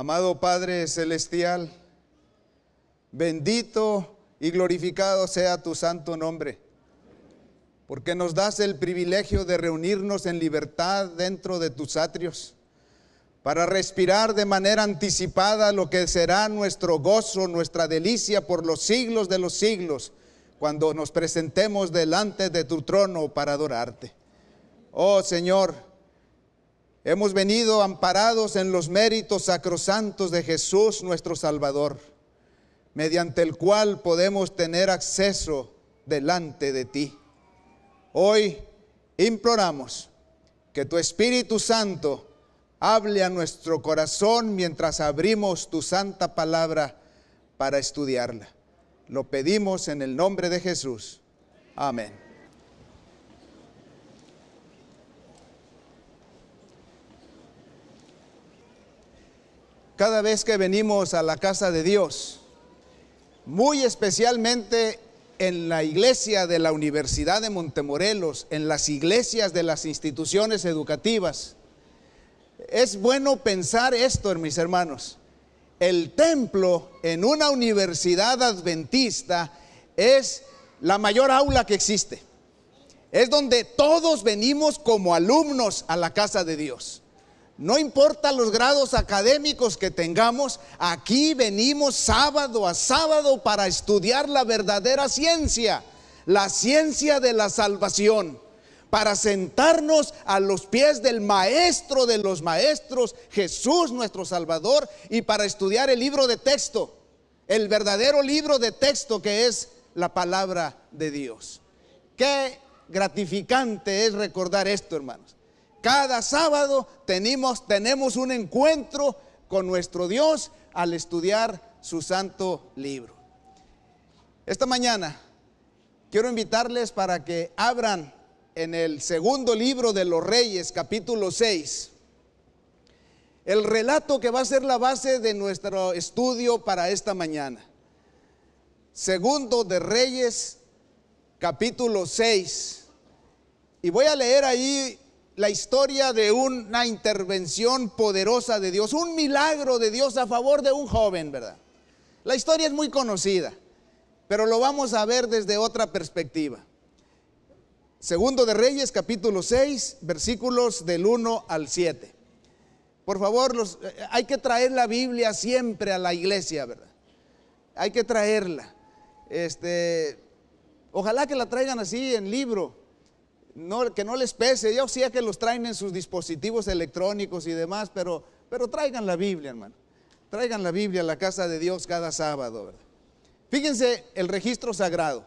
Amado Padre Celestial, bendito y glorificado sea tu santo nombre, porque nos das el privilegio de reunirnos en libertad dentro de tus atrios, para respirar de manera anticipada lo que será nuestro gozo, nuestra delicia por los siglos de los siglos, cuando nos presentemos delante de tu trono para adorarte. Oh Señor, Hemos venido amparados en los méritos sacrosantos de Jesús nuestro Salvador, mediante el cual podemos tener acceso delante de ti. Hoy imploramos que tu Espíritu Santo hable a nuestro corazón mientras abrimos tu santa palabra para estudiarla. Lo pedimos en el nombre de Jesús. Amén. cada vez que venimos a la casa de Dios, muy especialmente en la iglesia de la Universidad de Montemorelos, en las iglesias de las instituciones educativas. Es bueno pensar esto, mis hermanos. El templo en una universidad adventista es la mayor aula que existe. Es donde todos venimos como alumnos a la casa de Dios. No importa los grados académicos que tengamos, aquí venimos sábado a sábado para estudiar la verdadera ciencia, la ciencia de la salvación, para sentarnos a los pies del maestro de los maestros, Jesús nuestro Salvador, y para estudiar el libro de texto, el verdadero libro de texto que es la palabra de Dios. Qué gratificante es recordar esto, hermanos. Cada sábado tenemos, un encuentro con nuestro Dios al estudiar su santo libro. Esta mañana quiero invitarles para que abran en el segundo libro de los Reyes, capítulo 6, el relato que va a ser la base de nuestro estudio para esta mañana. Segundo de Reyes, capítulo 6. Y voy a leer ahí la historia de una intervención poderosa de Dios, un milagro de Dios a favor de un joven, ¿verdad? La historia es muy conocida, pero lo vamos a ver desde otra perspectiva. Segundo de Reyes, capítulo 6, versículos del 1 al 7. Por favor, los, eh, hay que traer la Biblia siempre a la iglesia, ¿verdad? Hay que traerla. Este, ojalá que la traigan así en libro que no les pese. Yo sí que los traen en sus dispositivos electrónicos y demás, pero, pero traigan la Biblia, hermano. Traigan la Biblia a la casa de Dios cada sábado, Fíjense el registro sagrado.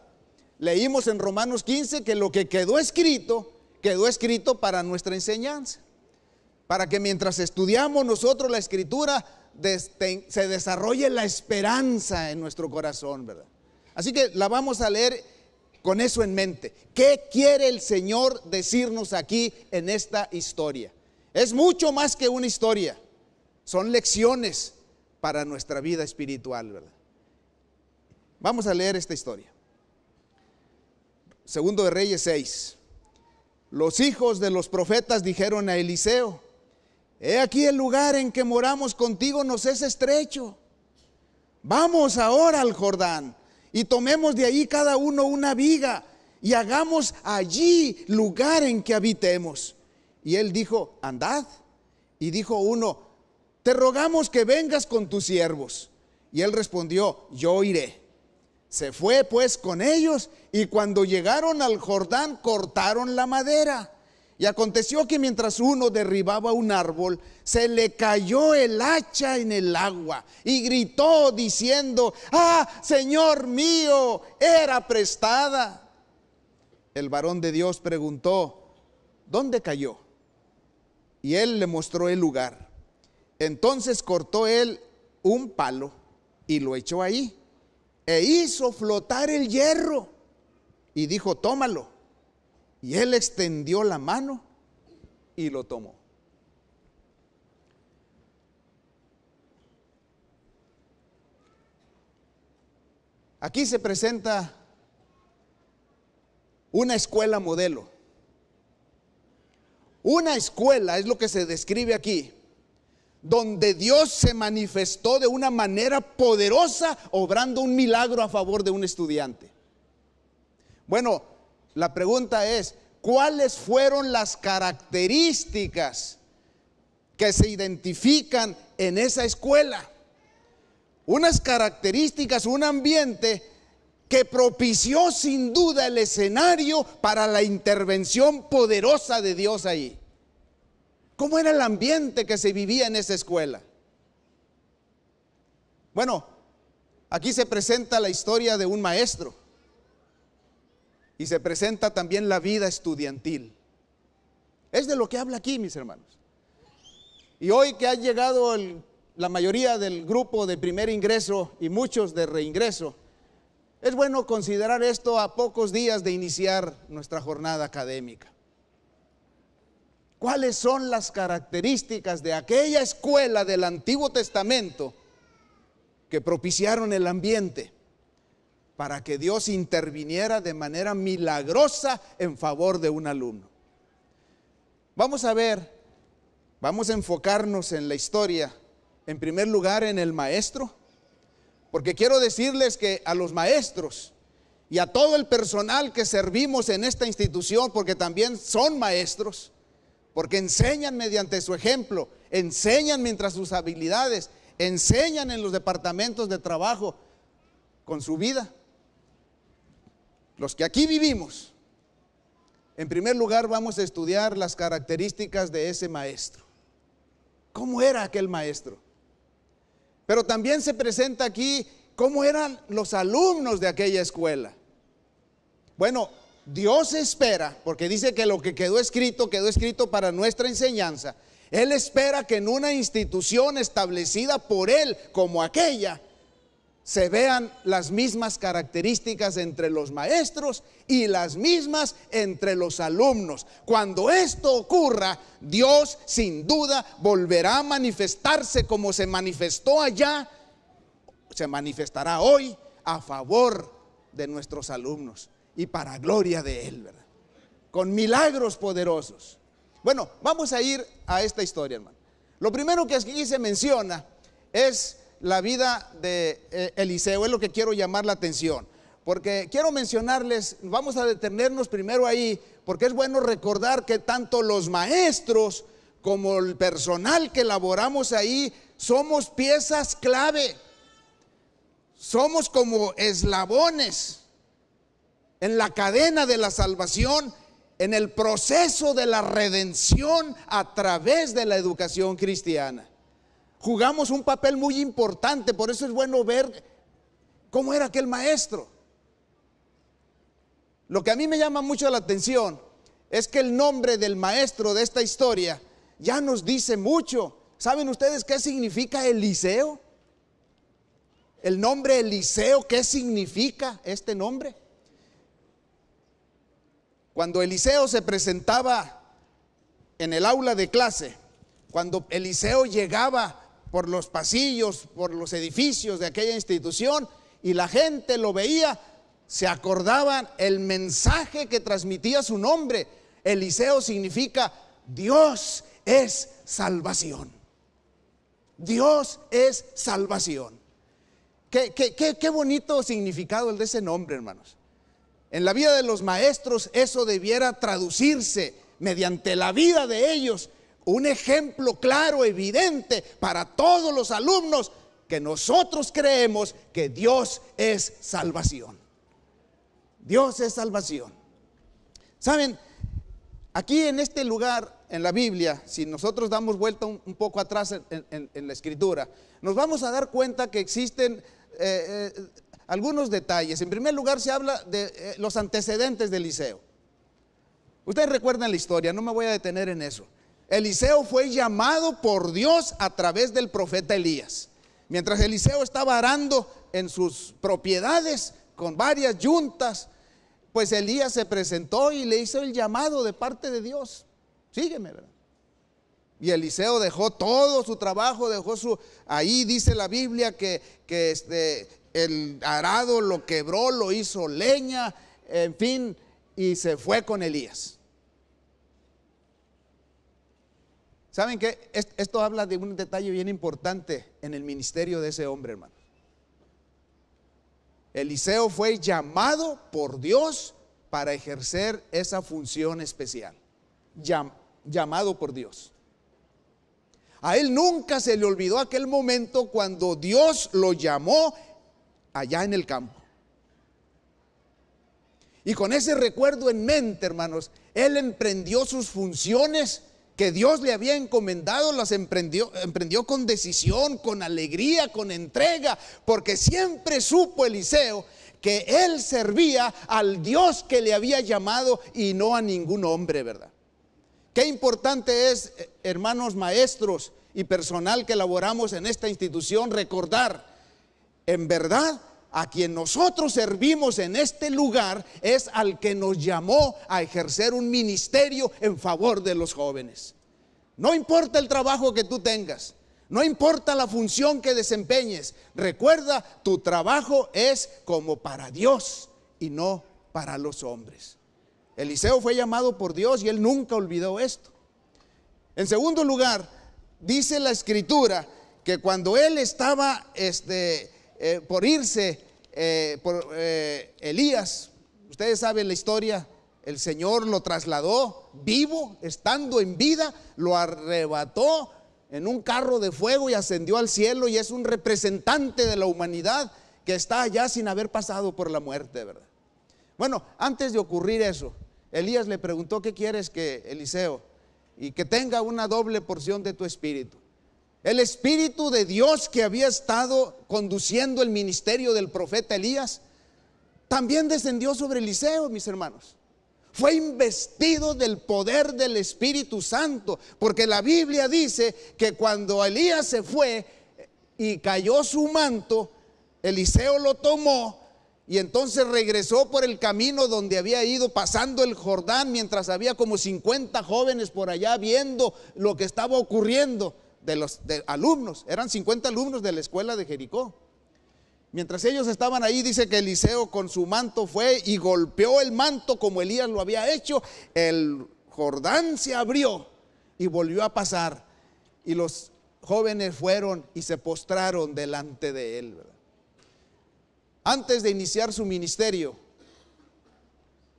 Leímos en Romanos 15 que lo que quedó escrito, quedó escrito para nuestra enseñanza. Para que mientras estudiamos nosotros la escritura, se desarrolle la esperanza en nuestro corazón, ¿verdad? Así que la vamos a leer con eso en mente. ¿Qué quiere el Señor decirnos aquí en esta historia? Es mucho más que una historia. Son lecciones para nuestra vida espiritual, ¿verdad? Vamos a leer esta historia. Segundo de Reyes 6. Los hijos de los profetas dijeron a Eliseo, he aquí el lugar en que moramos contigo nos es estrecho. Vamos ahora al Jordán y tomemos de ahí cada uno una viga y hagamos allí lugar en que habitemos. Y él dijo, andad. Y dijo uno, te rogamos que vengas con tus siervos. Y él respondió, yo iré. Se fue pues con ellos y cuando llegaron al Jordán cortaron la madera y aconteció que mientras uno derribaba un árbol, se le cayó el hacha en el agua y gritó diciendo, ah, Señor mío, era prestada. El varón de Dios preguntó, ¿dónde cayó? Y él le mostró el lugar. Entonces cortó él un palo y lo echó ahí e hizo flotar el hierro y dijo, tómalo y él extendió la mano y lo tomó. Aquí se presenta una escuela modelo. Una escuela es lo que se describe aquí, donde Dios se manifestó de una manera poderosa, obrando un milagro a favor de un estudiante. Bueno, la pregunta es, ¿cuáles fueron las características que se identifican en esa escuela? Unas características, un ambiente que propició sin duda el escenario para la intervención poderosa de Dios ahí. ¿Cómo era el ambiente que se vivía en esa escuela? Bueno, aquí se presenta la historia de un maestro y se presenta también la vida estudiantil. Es de lo que habla aquí, mis hermanos. Y hoy que ha llegado la mayoría del grupo de primer ingreso y muchos de reingreso, es bueno considerar esto a pocos días de iniciar nuestra jornada académica. ¿Cuáles son las características de aquella escuela del Antiguo Testamento que propiciaron el ambiente? para que Dios interviniera de manera milagrosa en favor de un alumno. Vamos a ver, vamos a enfocarnos en la historia, en primer lugar en el maestro, porque quiero decirles que a los maestros y a todo el personal que servimos en esta institución, porque también son maestros, porque enseñan mediante su ejemplo, enseñan mientras sus habilidades, enseñan en los departamentos de trabajo con su vida los que aquí vivimos, en primer lugar vamos a estudiar las características de ese maestro. ¿Cómo era aquel maestro? Pero también se presenta aquí cómo eran los alumnos de aquella escuela. Bueno, Dios espera, porque dice que lo que quedó escrito quedó escrito para nuestra enseñanza. Él espera que en una institución establecida por Él como aquella, se vean las mismas características entre los maestros y las mismas entre los alumnos. Cuando esto ocurra, Dios sin duda volverá a manifestarse como se manifestó allá, se manifestará hoy a favor de nuestros alumnos y para gloria de Él, ¿verdad? Con milagros poderosos. Bueno, vamos a ir a esta historia, hermano. Lo primero que aquí se menciona es la vida de eh, Eliseo, es lo que quiero llamar la atención. Porque quiero mencionarles, vamos a detenernos primero ahí, porque es bueno recordar que tanto los maestros como el personal que laboramos ahí somos piezas clave, somos como eslabones en la cadena de la salvación, en el proceso de la redención a través de la educación cristiana jugamos un papel muy importante, por eso es bueno ver cómo era aquel maestro. Lo que a mí me llama mucho la atención es que el nombre del maestro de esta historia ya nos dice mucho. ¿Saben ustedes qué significa Eliseo? El nombre Eliseo, ¿qué significa este nombre? Cuando Eliseo se presentaba en el aula de clase, cuando Eliseo llegaba por los pasillos, por los edificios de aquella institución y la gente lo veía, se acordaban el mensaje que transmitía su nombre. Eliseo significa Dios es salvación. Dios es salvación. Qué, qué, qué, qué bonito significado el de ese nombre, hermanos. En la vida de los maestros eso debiera traducirse mediante la vida de ellos un ejemplo claro, evidente para todos los alumnos que nosotros creemos que Dios es salvación. Dios es salvación. Saben, aquí en este lugar, en la Biblia, si nosotros damos vuelta un, poco atrás en, la escritura, nos vamos a dar cuenta que existen eh, eh, algunos detalles. En primer lugar, se habla de eh, los antecedentes de liceo Ustedes recuerdan la historia, no me voy a detener en eso. Eliseo fue llamado por Dios a través del profeta Elías. Mientras Eliseo estaba arando en sus propiedades con varias yuntas, pues Elías se presentó y le hizo el llamado de parte de Dios. Sígueme, ¿verdad? Y Eliseo dejó todo su trabajo, dejó su... Ahí dice la Biblia que, que este, el arado lo quebró, lo hizo leña, en fin, y se fue con Elías. ¿Saben qué? Esto habla de un detalle bien importante en el ministerio de ese hombre, hermano. Eliseo fue llamado por Dios para ejercer esa función especial. llamado por Dios. A él nunca se le olvidó aquel momento cuando Dios lo llamó allá en el campo. Y con ese recuerdo en mente, hermanos, él emprendió sus funciones que Dios le había encomendado, las emprendió, emprendió con decisión, con alegría, con entrega, porque siempre supo Eliseo que él servía al Dios que le había llamado y no a ningún hombre, ¿verdad? Qué importante es, eh, hermanos maestros y personal que laboramos en esta institución, recordar, en verdad, a quien nosotros servimos en este lugar es al que nos llamó a ejercer un ministerio en favor de los jóvenes. No importa el trabajo que tú tengas, no importa la función que desempeñes, recuerda, tu trabajo es como para Dios y no para los hombres. Eliseo fue llamado por Dios y él nunca olvidó esto. En segundo lugar, dice la escritura que cuando él estaba este, eh, por irse eh, por eh, Elías. Ustedes saben la historia. El Señor lo trasladó vivo, estando en vida, lo arrebató en un carro de fuego y ascendió al cielo y es un representante de la humanidad que está allá sin haber pasado por la muerte, ¿verdad? Bueno, antes de ocurrir eso, Elías le preguntó, ¿qué quieres que Eliseo? Y que tenga una doble porción de tu espíritu. El Espíritu de Dios que había estado conduciendo el ministerio del profeta Elías, también descendió sobre Eliseo, mis hermanos. Fue investido del poder del Espíritu Santo, porque la Biblia dice que cuando Elías se fue eh, y cayó su manto, Eliseo lo tomó y entonces regresó por el camino donde había ido pasando el Jordán mientras había como 50 jóvenes por allá viendo lo que estaba ocurriendo de los alumnos, eran 50 alumnos de la escuela de Jericó. Mientras ellos estaban ahí, dice que Eliseo con su manto fue y golpeó el manto como Elías lo había hecho. El Jordán se abrió y volvió a pasar. Y los jóvenes fueron y se postraron delante de él. Antes de iniciar su ministerio,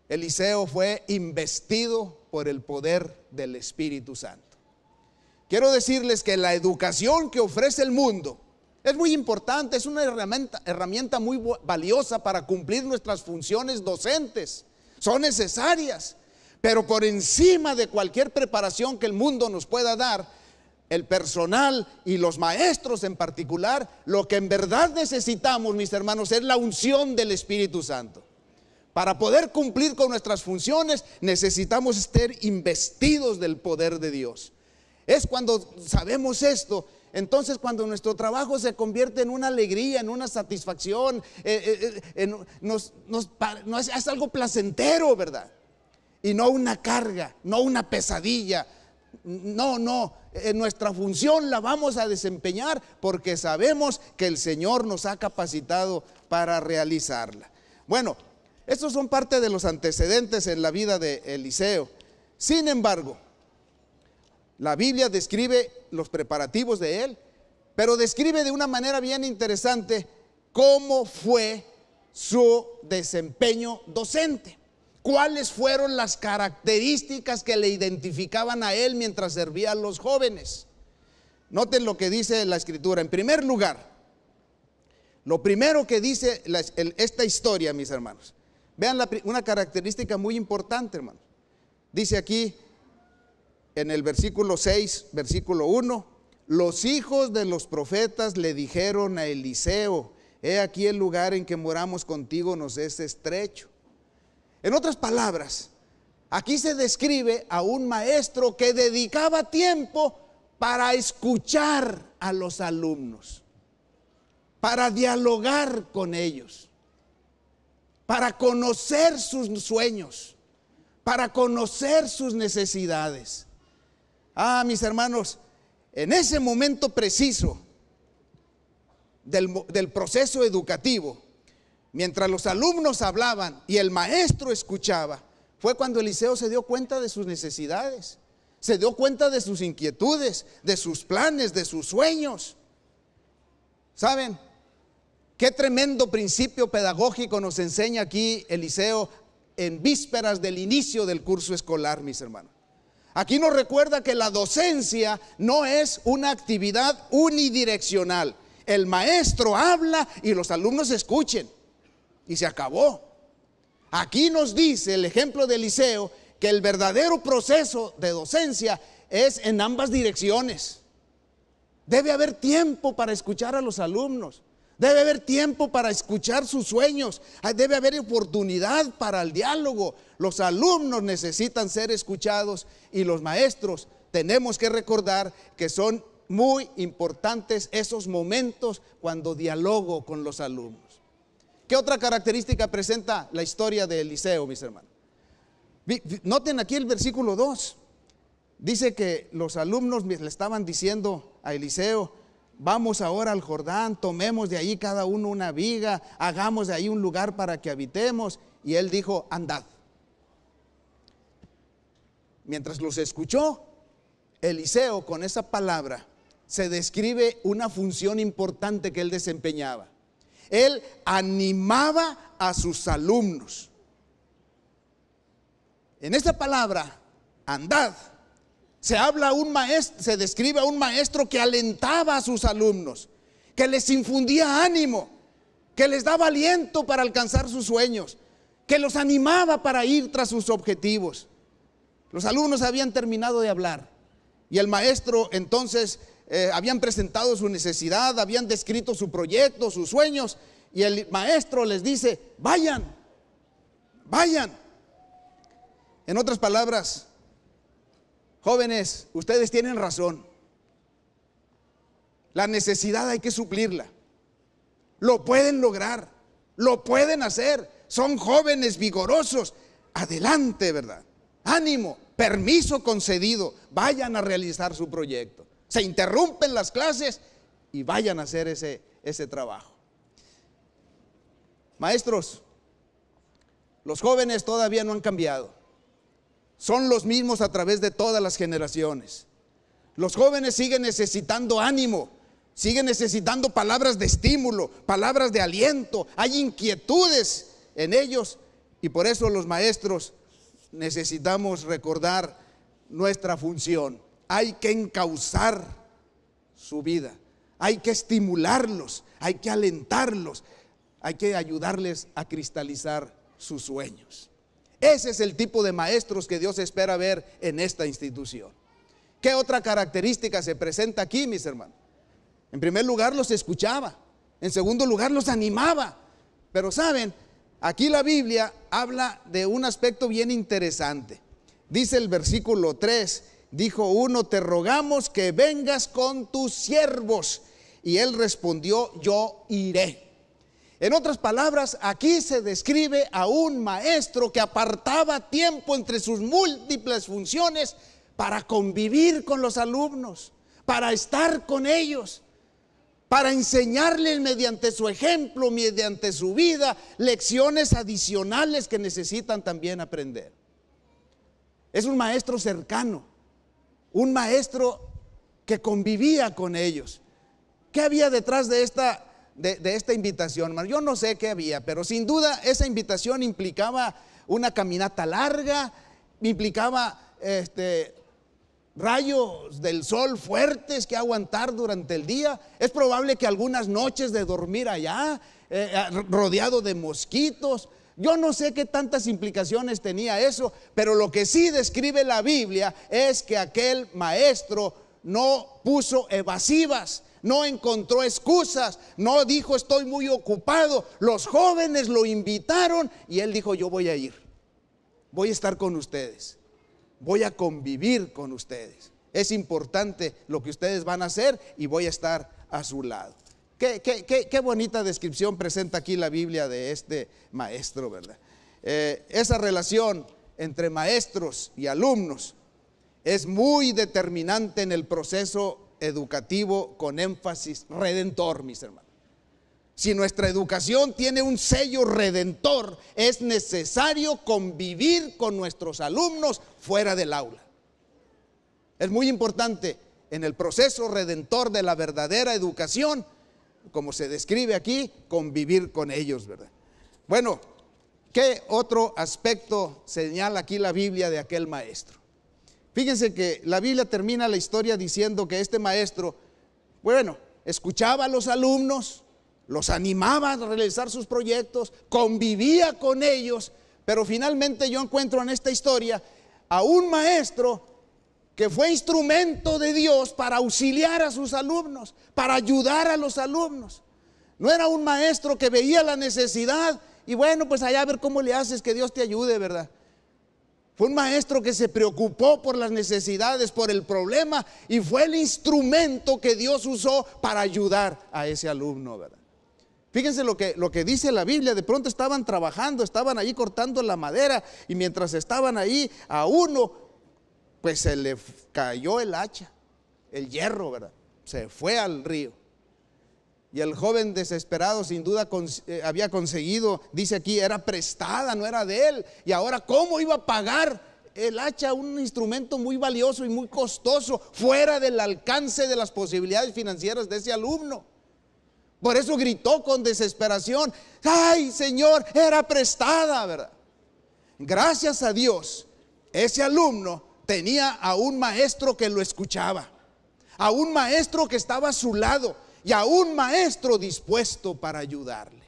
Eliseo fue investido por el poder del Espíritu Santo. Quiero decirles que la educación que ofrece el mundo es muy importante, es una herramienta, herramienta muy valiosa para cumplir nuestras funciones docentes. Son necesarias, pero por encima de cualquier preparación que el mundo nos pueda dar, el personal y los maestros en particular, lo que en verdad necesitamos, mis hermanos, es la unción del Espíritu Santo. Para poder cumplir con nuestras funciones necesitamos estar investidos del poder de Dios. Es cuando sabemos esto. Entonces cuando nuestro trabajo se convierte en una alegría, en una satisfacción, eh, eh, eh, nos, es algo placentero, ¿verdad? Y no una carga, no una pesadilla. No, no, en nuestra función la vamos a desempeñar porque sabemos que el Señor nos ha capacitado para realizarla. Bueno, estos son parte de los antecedentes en la vida de Eliseo. Sin embargo, la Biblia describe los preparativos de él, pero describe de una manera bien interesante cómo fue su desempeño docente. ¿Cuáles fueron las características que le identificaban a él mientras servía a los jóvenes? Noten lo que dice la escritura. En primer lugar, lo primero que dice esta historia, mis hermanos, vean una característica muy importante, hermano. Dice aquí, en el versículo 6, versículo 1, los hijos de los profetas le dijeron a Eliseo, he aquí el lugar en que moramos contigo nos es estrecho. En otras palabras, aquí se describe a un maestro que dedicaba tiempo para escuchar a los alumnos, para dialogar con ellos, para conocer sus sueños, para conocer sus necesidades Ah, mis hermanos, en ese momento preciso del, proceso educativo, mientras los alumnos hablaban y el maestro escuchaba, fue cuando Eliseo se dio cuenta de sus necesidades, se dio cuenta de sus inquietudes, de sus planes, de sus sueños. ¿Saben? Qué tremendo principio pedagógico nos enseña aquí Eliseo en vísperas del inicio del curso escolar, mis hermanos. Aquí nos recuerda que la docencia no es una actividad unidireccional. El maestro habla y los alumnos escuchen. Y se acabó. Aquí nos dice el ejemplo de Eliseo que el verdadero proceso de docencia es en ambas direcciones. Debe haber tiempo para escuchar a los alumnos. Debe haber tiempo para escuchar sus sueños. Debe haber oportunidad para el diálogo. Los alumnos necesitan ser escuchados y los maestros tenemos que recordar que son muy importantes esos momentos cuando dialogo con los alumnos. ¿Qué otra característica presenta la historia de Eliseo, mis hermanos? Noten aquí el versículo 2. Dice que los alumnos le estaban diciendo a Eliseo, Vamos ahora al Jordán, tomemos de ahí cada uno una viga, hagamos de ahí un lugar para que habitemos. Y él dijo, andad. Mientras los escuchó, Eliseo con esa palabra se describe una función importante que él desempeñaba. Él animaba a sus alumnos. En esa palabra, andad se habla un maestro, se describe a un maestro que alentaba a sus alumnos, que les infundía ánimo, que les daba aliento para alcanzar sus sueños, que los animaba para ir tras sus objetivos. Los alumnos habían terminado de hablar y el maestro entonces eh, habían presentado su necesidad, habían descrito su proyecto, sus sueños y el maestro les dice, vayan, vayan. En otras palabras, Jóvenes, ustedes tienen razón. La necesidad hay que suplirla. Lo pueden lograr, lo pueden hacer. Son jóvenes vigorosos. Adelante, ¿verdad? Ánimo, permiso concedido. Vayan a realizar su proyecto. Se interrumpen las clases y vayan a hacer ese, ese trabajo. Maestros, los jóvenes todavía no han cambiado son los mismos a través de todas las generaciones. Los jóvenes siguen necesitando ánimo, siguen necesitando palabras de estímulo, palabras de aliento. Hay inquietudes en ellos y por eso los maestros necesitamos recordar nuestra función. Hay que encauzar su vida, hay que estimularlos, hay que alentarlos, hay que ayudarles a cristalizar sus sueños. Ese es el tipo de maestros que Dios espera ver en esta institución. ¿Qué otra característica se presenta aquí, mis hermanos? En primer lugar, los escuchaba. En segundo lugar, los animaba. Pero saben, aquí la Biblia habla de un aspecto bien interesante. Dice el versículo 3, dijo uno, te rogamos que vengas con tus siervos. Y él respondió, yo iré. En otras palabras, aquí se describe a un maestro que apartaba tiempo entre sus múltiples funciones para convivir con los alumnos, para estar con ellos, para enseñarles mediante su ejemplo, mediante su vida, lecciones adicionales que necesitan también aprender. Es un maestro cercano, un maestro que convivía con ellos. ¿Qué había detrás de esta de, esta invitación, Yo no sé qué había, pero sin duda esa invitación implicaba una caminata larga, implicaba este, rayos del sol fuertes que aguantar durante el día. Es probable que algunas noches de dormir allá, eh, eh, rodeado de mosquitos. Yo no sé qué tantas implicaciones tenía eso, pero lo que sí describe la Biblia es que aquel maestro no puso evasivas, no encontró excusas, no dijo estoy muy ocupado. Los jóvenes lo invitaron y él dijo yo voy a ir, voy a estar con ustedes, voy a convivir con ustedes. Es importante lo que ustedes van a hacer y voy a estar a su lado. Qué, bonita descripción presenta aquí la Biblia de este maestro, ¿verdad? Eh, esa relación entre maestros y alumnos es muy determinante en el proceso educativo con énfasis redentor, mis hermanos. Si nuestra educación tiene un sello redentor, es necesario convivir con nuestros alumnos fuera del aula. Es muy importante en el proceso redentor de la verdadera educación, como se describe aquí, convivir con ellos, ¿verdad? Bueno, ¿qué otro aspecto señala aquí la Biblia de aquel maestro? Fíjense que la Biblia termina la historia diciendo que este maestro, bueno, escuchaba a los alumnos, los animaba a realizar sus proyectos, convivía con ellos, pero finalmente yo encuentro en esta historia a un maestro que fue instrumento de Dios para auxiliar a sus alumnos, para ayudar a los alumnos. No era un maestro que veía la necesidad y bueno, pues allá a ver cómo le haces, que Dios te ayude, ¿verdad? Fue un maestro que se preocupó por las necesidades, por el problema y fue el instrumento que Dios usó para ayudar a ese alumno, ¿verdad? Fíjense lo que, lo que dice la Biblia, de pronto estaban trabajando, estaban allí cortando la madera y mientras estaban ahí a uno, pues se le cayó el hacha, el hierro, ¿verdad? Se fue al río. Y el joven desesperado sin duda eh, había conseguido, dice aquí, era prestada, no era de él. Y ahora, ¿cómo iba a pagar el hacha, un instrumento muy valioso y muy costoso, fuera del alcance de las posibilidades financieras de ese alumno. Por eso gritó con desesperación, ay Señor, era prestada, ¿verdad? Gracias a Dios, ese alumno tenía a un maestro que lo escuchaba, a un maestro que estaba a su lado, y a un maestro dispuesto para ayudarle.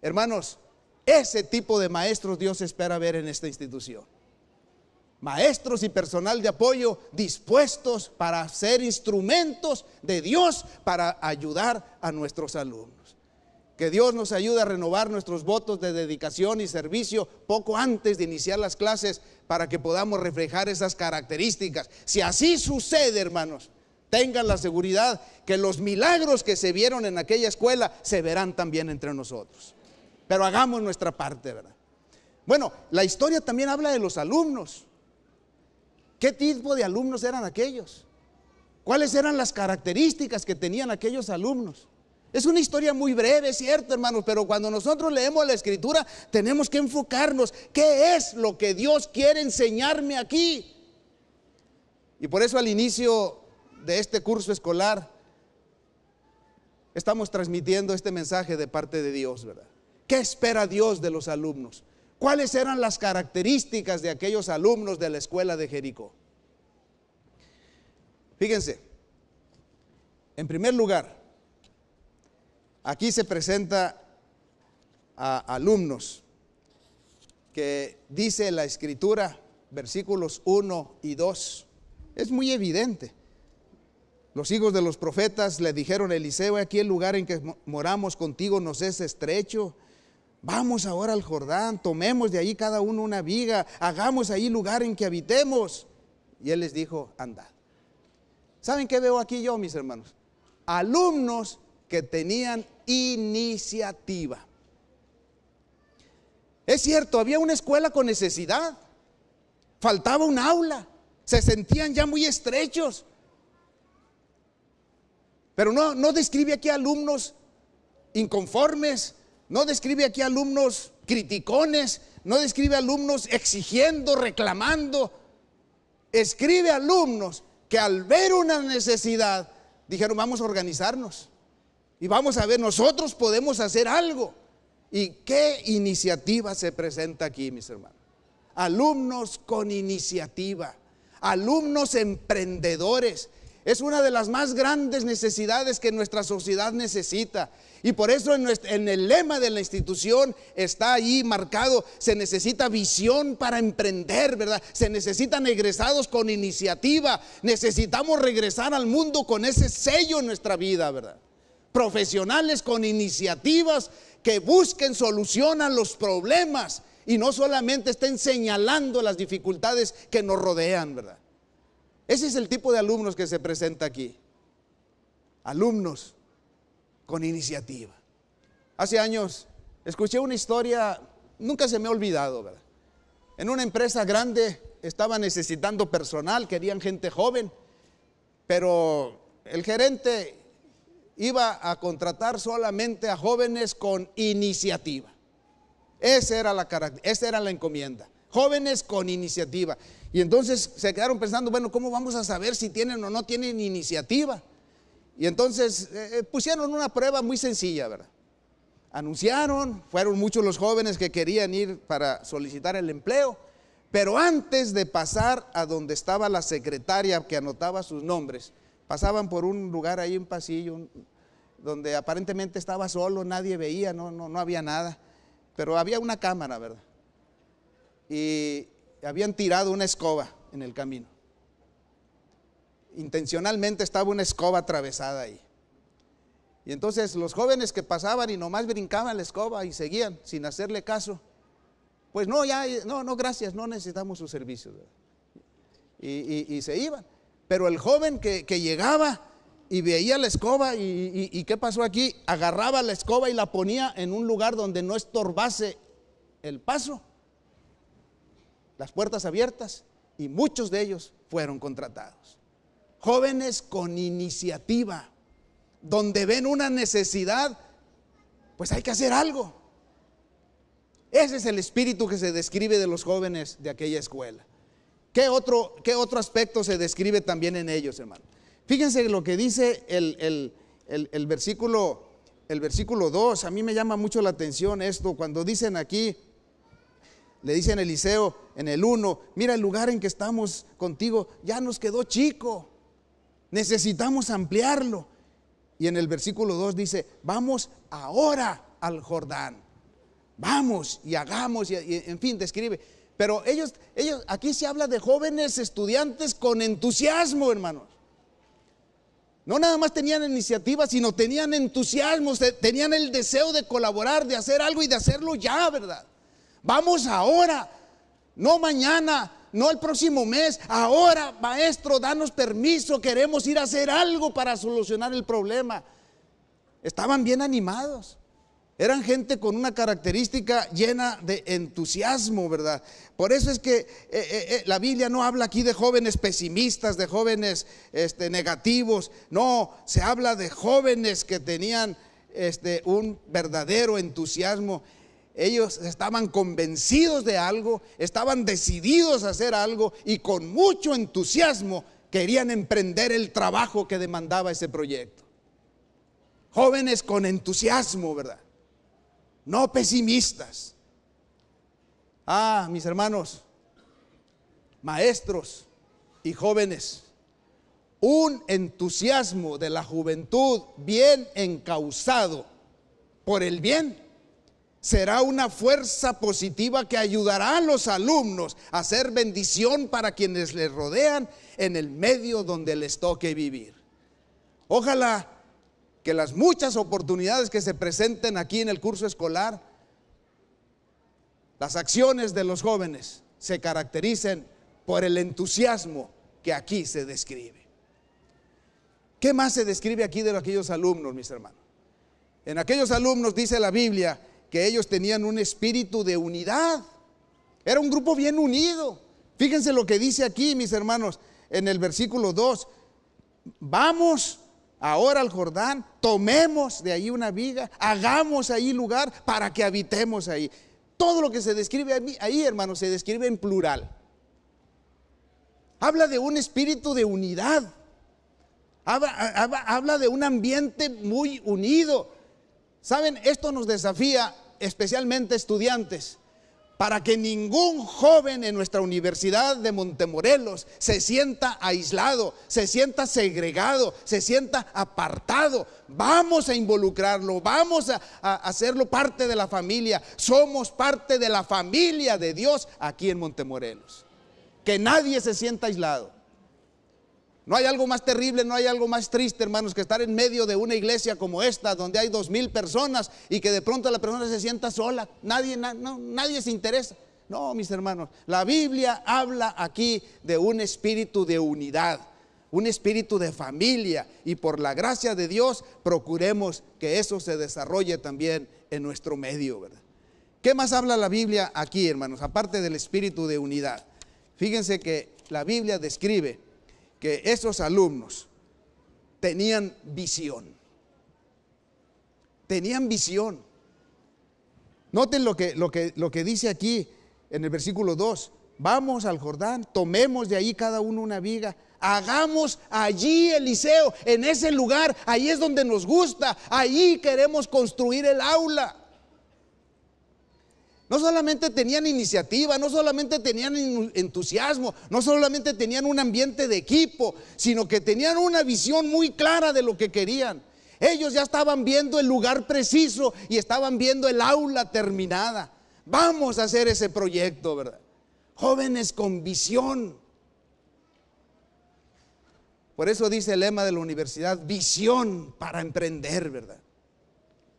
Hermanos, ese tipo de maestros Dios espera ver en esta institución. Maestros y personal de apoyo dispuestos para ser instrumentos de Dios para ayudar a nuestros alumnos. Que Dios nos ayude a renovar nuestros votos de dedicación y servicio poco antes de iniciar las clases para que podamos reflejar esas características. Si así sucede, hermanos, tengan la seguridad que los milagros que se vieron en aquella escuela se verán también entre nosotros. Pero hagamos nuestra parte, ¿verdad? Bueno, la historia también habla de los alumnos. ¿Qué tipo de alumnos eran aquellos? ¿Cuáles eran las características que tenían aquellos alumnos? Es una historia muy breve, cierto, hermanos, pero cuando nosotros leemos la escritura tenemos que enfocarnos, ¿qué es lo que Dios quiere enseñarme aquí? Y por eso al inicio de este curso escolar, estamos transmitiendo este mensaje de parte de Dios, ¿verdad? ¿Qué espera Dios de los alumnos? ¿Cuáles eran las características de aquellos alumnos de la escuela de Jericó? Fíjense, en primer lugar, aquí se presenta a alumnos que dice la escritura, versículos 1 y 2. Es muy evidente. Los hijos de los profetas le dijeron a Eliseo, aquí el lugar en que moramos contigo nos es estrecho. Vamos ahora al Jordán, tomemos de ahí cada uno una viga, hagamos ahí lugar en que habitemos. Y él les dijo, andad. ¿Saben qué veo aquí yo, mis hermanos? Alumnos que tenían iniciativa. Es cierto, había una escuela con necesidad, faltaba un aula, se sentían ya muy estrechos, pero no, no describe aquí alumnos inconformes, no describe aquí alumnos criticones, no describe alumnos exigiendo, reclamando. Escribe alumnos que al ver una necesidad dijeron, vamos a organizarnos y vamos a ver, nosotros podemos hacer algo. ¿Y qué iniciativa se presenta aquí, mis hermanos? Alumnos con iniciativa, alumnos emprendedores, es una de las más grandes necesidades que nuestra sociedad necesita. Y por eso en, el lema de la institución está ahí marcado, se necesita visión para emprender, ¿verdad? Se necesitan egresados con iniciativa, necesitamos regresar al mundo con ese sello en nuestra vida, ¿verdad? Profesionales con iniciativas que busquen solución a los problemas y no solamente estén señalando las dificultades que nos rodean, ¿verdad? Ese es el tipo de alumnos que se presenta aquí. Alumnos con iniciativa. Hace años escuché una historia, nunca se me ha olvidado, ¿verdad? En una empresa grande estaba necesitando personal, querían gente joven, pero el gerente iba a contratar solamente a jóvenes con iniciativa. Esa era la, esa era la encomienda jóvenes con iniciativa. Y entonces se quedaron pensando, bueno, ¿cómo vamos a saber si tienen o no tienen iniciativa? Y entonces eh, eh, pusieron una prueba muy sencilla, ¿verdad? Anunciaron, fueron muchos los jóvenes que querían ir para solicitar el empleo, pero antes de pasar a donde estaba la secretaria que anotaba sus nombres, pasaban por un lugar ahí, un pasillo, donde aparentemente estaba solo, nadie veía, no, no, no había nada, pero había una cámara, ¿verdad? y habían tirado una escoba en el camino. Intencionalmente estaba una escoba atravesada ahí. Y entonces los jóvenes que pasaban y nomás brincaban la escoba y seguían sin hacerle caso. Pues no, ya, no, no, gracias, no necesitamos su servicio Y, se iban. Pero el joven que, llegaba y veía la escoba y, qué pasó aquí, agarraba la escoba y la ponía en un lugar donde no estorbase el paso las puertas abiertas y muchos de ellos fueron contratados. Jóvenes con iniciativa, donde ven una necesidad, pues hay que hacer algo. Ese es el espíritu que se describe de los jóvenes de aquella escuela. ¿Qué otro, qué otro aspecto se describe también en ellos, hermano? Fíjense lo que dice el, versículo el versículo 2, a mí me llama mucho la atención esto, cuando dicen aquí, le dicen en Eliseo en el 1, mira el lugar en que estamos contigo, ya nos quedó chico, necesitamos ampliarlo. Y en el versículo 2 dice, vamos ahora al Jordán, vamos y hagamos, y, en fin, describe. Pero ellos, ellos, aquí se habla de jóvenes estudiantes con entusiasmo, hermanos. No nada más tenían iniciativa, sino tenían entusiasmo, tenían el deseo de colaborar, de hacer algo y de hacerlo ya, ¿verdad? Vamos ahora, no mañana, no el próximo mes, ahora, maestro, danos permiso, queremos ir a hacer algo para solucionar el problema. Estaban bien animados. Eran gente con una característica llena de entusiasmo, ¿verdad? Por eso es que eh, eh, eh, la Biblia no habla aquí de jóvenes pesimistas, de jóvenes este, negativos, no, se habla de jóvenes que tenían este, un verdadero entusiasmo ellos estaban convencidos de algo, estaban decididos a hacer algo y con mucho entusiasmo querían emprender el trabajo que demandaba ese proyecto. Jóvenes con entusiasmo, ¿verdad? No pesimistas. Ah, mis hermanos, maestros y jóvenes, un entusiasmo de la juventud bien encauzado por el bien será una fuerza positiva que ayudará a los alumnos a hacer bendición para quienes les rodean en el medio donde les toque vivir. Ojalá que las muchas oportunidades que se presenten aquí en el curso escolar, las acciones de los jóvenes se caractericen por el entusiasmo que aquí se describe. ¿Qué más se describe aquí de aquellos alumnos, mis hermanos? En aquellos alumnos dice la Biblia que ellos tenían un espíritu de unidad. Era un grupo bien unido. Fíjense lo que dice aquí, mis hermanos, en el versículo 2. Vamos ahora al Jordán, tomemos de ahí una viga, hagamos ahí lugar para que habitemos ahí. Todo lo que se describe ahí, hermanos, se describe en plural. Habla de un espíritu de unidad. habla, de un ambiente muy unido. Saben, esto nos desafía especialmente estudiantes, para que ningún joven en nuestra Universidad de Montemorelos se sienta aislado, se sienta segregado, se sienta apartado. Vamos a involucrarlo, vamos a, hacerlo parte de la familia. Somos parte de la familia de Dios aquí en Montemorelos. Que nadie se sienta aislado. No hay algo más terrible, no hay algo más triste, hermanos, que estar en medio de una iglesia como esta, donde hay dos mil personas y que de pronto la persona se sienta sola. Nadie, nadie se interesa. No, mis hermanos, la Biblia habla aquí de un espíritu de unidad, un espíritu de familia, y por la gracia de Dios procuremos que eso se desarrolle también en nuestro medio, ¿verdad? ¿Qué más habla la Biblia aquí, hermanos? Aparte del espíritu de unidad. Fíjense que la Biblia describe que esos alumnos tenían visión. Tenían visión. Noten lo que, lo que, lo que dice aquí en el versículo 2. Vamos al Jordán, tomemos de ahí cada uno una viga, hagamos allí Eliseo, en ese lugar, ahí es donde nos gusta, ahí queremos construir el aula. No solamente tenían iniciativa, no solamente tenían entusiasmo, no solamente tenían un ambiente de equipo, sino que tenían una visión muy clara de lo que querían. Ellos ya estaban viendo el lugar preciso y estaban viendo el aula terminada. Vamos a hacer ese proyecto, ¿verdad? Jóvenes con visión. Por eso dice el lema de la universidad, visión para emprender, ¿verdad?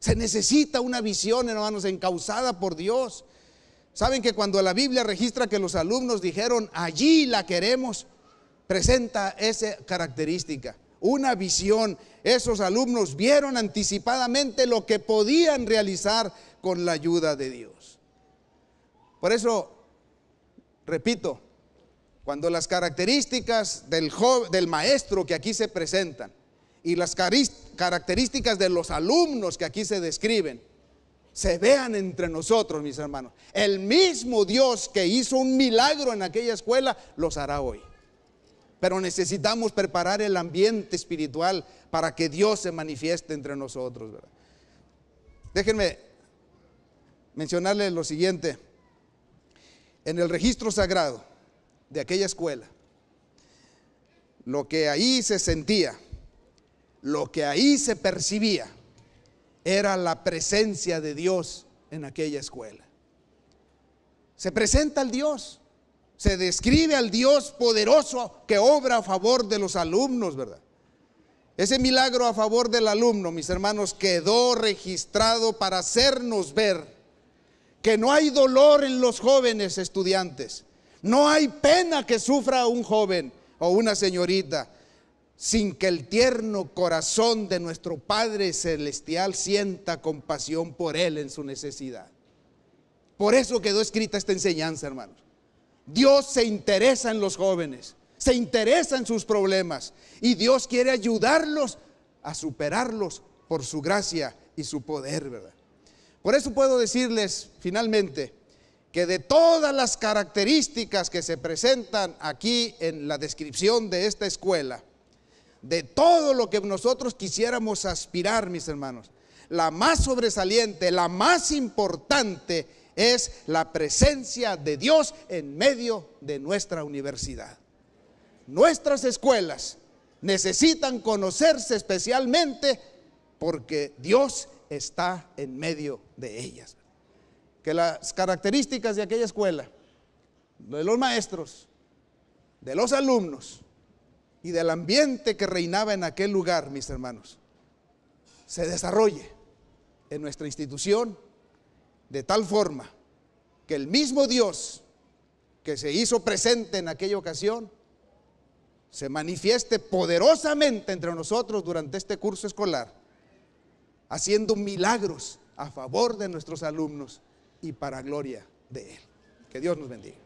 Se necesita una visión, hermanos, encausada por Dios. Saben que cuando la Biblia registra que los alumnos dijeron, allí la queremos, presenta esa característica, una visión. Esos alumnos vieron anticipadamente lo que podían realizar con la ayuda de Dios. Por eso, repito, cuando las características del, del maestro que aquí se presentan y las características de los alumnos que aquí se describen se vean entre nosotros, mis hermanos. El mismo Dios que hizo un milagro en aquella escuela los hará hoy. Pero necesitamos preparar el ambiente espiritual para que Dios se manifieste entre nosotros. Déjenme mencionarles lo siguiente. En el registro sagrado de aquella escuela, lo que ahí se sentía lo que ahí se percibía era la presencia de Dios en aquella escuela. Se presenta al Dios, se describe al Dios poderoso que obra a favor de los alumnos, ¿verdad? Ese milagro a favor del alumno, mis hermanos, quedó registrado para hacernos ver que no hay dolor en los jóvenes estudiantes, no hay pena que sufra un joven o una señorita, sin que el tierno corazón de nuestro Padre Celestial sienta compasión por él en su necesidad. Por eso quedó escrita esta enseñanza, hermanos. Dios se interesa en los jóvenes, se interesa en sus problemas y Dios quiere ayudarlos a superarlos por su gracia y su poder, ¿verdad? Por eso puedo decirles finalmente que de todas las características que se presentan aquí en la descripción de esta escuela, de todo lo que nosotros quisiéramos aspirar, mis hermanos. La más sobresaliente, la más importante es la presencia de Dios en medio de nuestra universidad. Nuestras escuelas necesitan conocerse especialmente porque Dios está en medio de ellas. Que las características de aquella escuela, de los maestros, de los alumnos, y del ambiente que reinaba en aquel lugar, mis hermanos, se desarrolle en nuestra institución de tal forma que el mismo Dios que se hizo presente en aquella ocasión se manifieste poderosamente entre nosotros durante este curso escolar, haciendo milagros a favor de nuestros alumnos y para gloria de Él. Que Dios nos bendiga.